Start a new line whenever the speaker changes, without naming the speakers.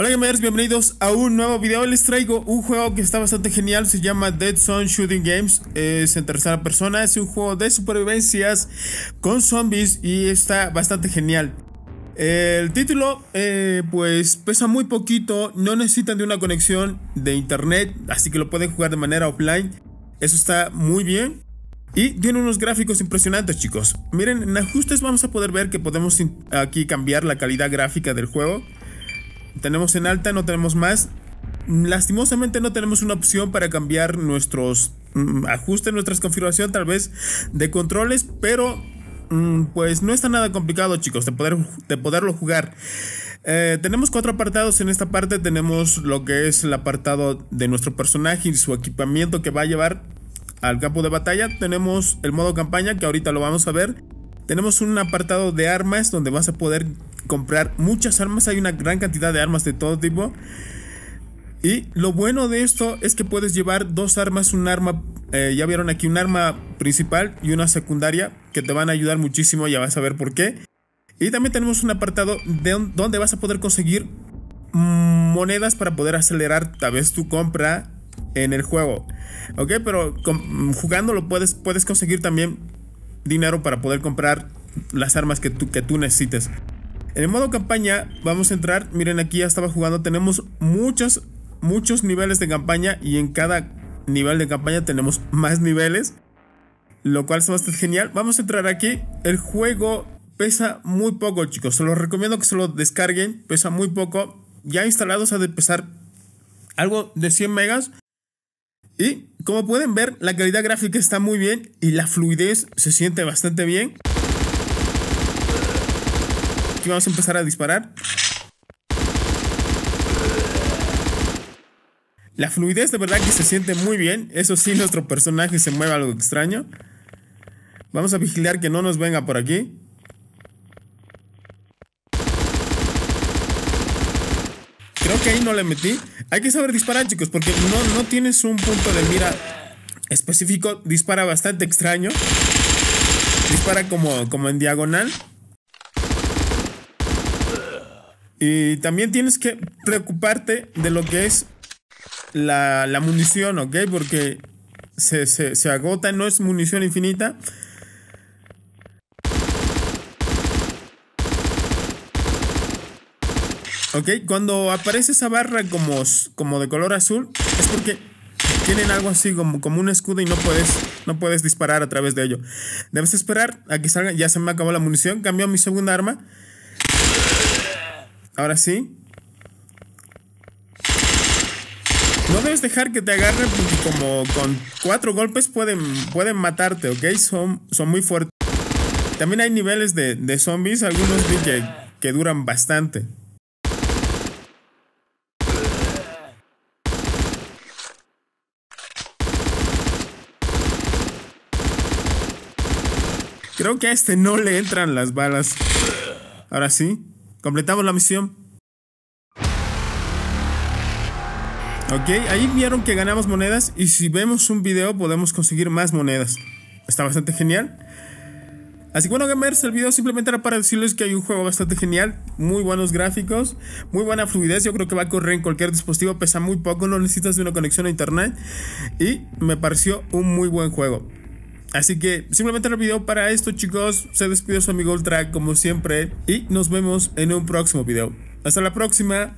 Hola gamers, bienvenidos a un nuevo video. Les traigo un juego que está bastante genial, se llama Dead Zone Shooting Games. Es en tercera persona, es un juego de supervivencias con zombies y está bastante genial. El título, eh, pues pesa muy poquito, no necesitan de una conexión de internet, así que lo pueden jugar de manera offline. Eso está muy bien. Y tiene unos gráficos impresionantes, chicos. Miren, en ajustes vamos a poder ver que podemos aquí cambiar la calidad gráfica del juego tenemos en alta, no tenemos más. Lastimosamente no tenemos una opción para cambiar nuestros mm, ajustes, nuestras configuraciones tal vez de controles, pero mm, pues no está nada complicado chicos de, poder, de poderlo jugar. Eh, tenemos cuatro apartados. En esta parte tenemos lo que es el apartado de nuestro personaje y su equipamiento que va a llevar al campo de batalla. Tenemos el modo campaña que ahorita lo vamos a ver. Tenemos un apartado de armas donde vas a poder comprar muchas armas, hay una gran cantidad de armas de todo tipo. Y lo bueno de esto es que puedes llevar dos armas, un arma, eh, ya vieron aquí, un arma principal y una secundaria que te van a ayudar muchísimo, ya vas a ver por qué. Y también tenemos un apartado de donde vas a poder conseguir monedas para poder acelerar tal vez tu compra en el juego. Ok, pero lo puedes, puedes conseguir también dinero para poder comprar las armas que tú, que tú necesites. En el modo campaña vamos a entrar, miren aquí ya estaba jugando, tenemos muchos, muchos niveles de campaña y en cada nivel de campaña tenemos más niveles, lo cual es bastante genial. Vamos a entrar aquí, el juego pesa muy poco chicos, se los recomiendo que se lo descarguen, pesa muy poco, ya instalados ha de pesar algo de 100 megas. Y como pueden ver, la calidad gráfica está muy bien y la fluidez se siente bastante bien. Aquí vamos a empezar a disparar. La fluidez de verdad que se siente muy bien. Eso sí, nuestro personaje se mueve algo extraño. Vamos a vigilar que no nos venga por aquí. Creo que ahí no le metí. Hay que saber disparar, chicos, porque no, tienes un punto de mira específico. Dispara bastante extraño. Dispara como, como en diagonal. Y también tienes que preocuparte de lo que es la, munición, ¿ok? Porque se, agota, no es munición infinita. Ok, cuando aparece esa barra como, como de color azul, es porque tienen algo así como, como un escudo y no puedes, no puedes disparar a través de ello. Debes esperar a que salga, ya se me acabó la munición, cambió mi segunda arma Ahora sí. No debes dejar que te agarre porque como con cuatro golpes pueden, pueden matarte, ¿ok? Son, son muy fuertes. También hay niveles de, zombies, algunos que, que duran bastante. Creo que a este no le entran las balas. Ahora sí. Completamos la misión. Ok, ahí vieron que ganamos monedas y si vemos un video podemos conseguir más monedas. Está bastante genial. Así que bueno gamers, el video simplemente era para decirles que hay un juego bastante genial, muy buenos gráficos, muy buena fluidez, yo creo que va a correr en cualquier dispositivo, pesa muy poco, no necesitas de una conexión a internet y me pareció un muy buen juego. Así que simplemente el video para esto chicos. Se despide su amigo Ultra como siempre. Y nos vemos en un próximo video. Hasta la próxima.